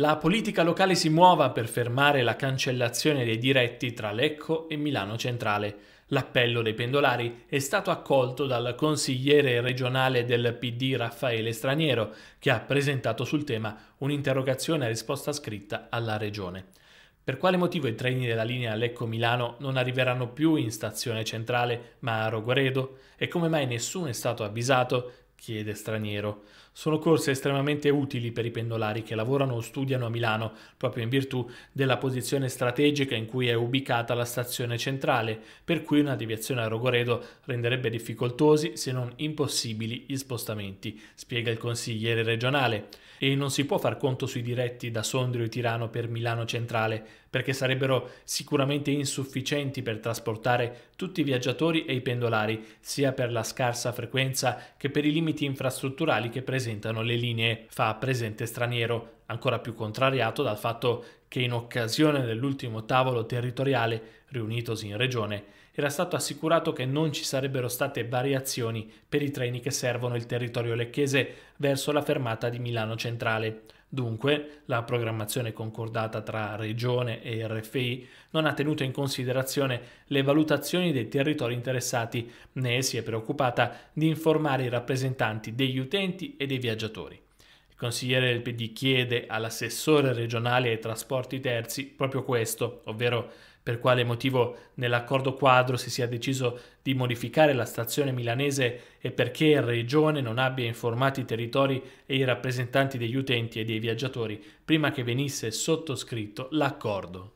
la politica locale si muova per fermare la cancellazione dei diretti tra Lecco e Milano Centrale. L'appello dei pendolari è stato accolto dal consigliere regionale del PD Raffaele Straniero, che ha presentato sul tema un'interrogazione a risposta scritta alla Regione. Per quale motivo i treni della linea Lecco-Milano non arriveranno più in stazione centrale ma a Rogoredo? E come mai nessuno è stato avvisato chiede Straniero. Sono corse estremamente utili per i pendolari che lavorano o studiano a Milano, proprio in virtù della posizione strategica in cui è ubicata la stazione centrale, per cui una deviazione a Rogoredo renderebbe difficoltosi, se non impossibili, gli spostamenti, spiega il consigliere regionale. E non si può far conto sui diretti da Sondrio e Tirano per Milano centrale, perché sarebbero sicuramente insufficienti per trasportare tutti i viaggiatori e i pendolari, sia per la scarsa frequenza che per i limiti limiti infrastrutturali che presentano le linee, fa presente Straniero, ancora più contrariato dal fatto che in occasione dell'ultimo tavolo territoriale riunitosi in regione era stato assicurato che non ci sarebbero state variazioni per i treni che servono il territorio lecchese verso la fermata di Milano Centrale. Dunque, la programmazione concordata tra Regione e RFI non ha tenuto in considerazione le valutazioni dei territori interessati, né si è preoccupata di informare i rappresentanti degli utenti e dei viaggiatori consigliere del PD chiede all'assessore regionale ai trasporti terzi proprio questo, ovvero per quale motivo nell'accordo quadro si sia deciso di modificare la stazione milanese e perché la Regione non abbia informato i territori e i rappresentanti degli utenti e dei viaggiatori prima che venisse sottoscritto l'accordo.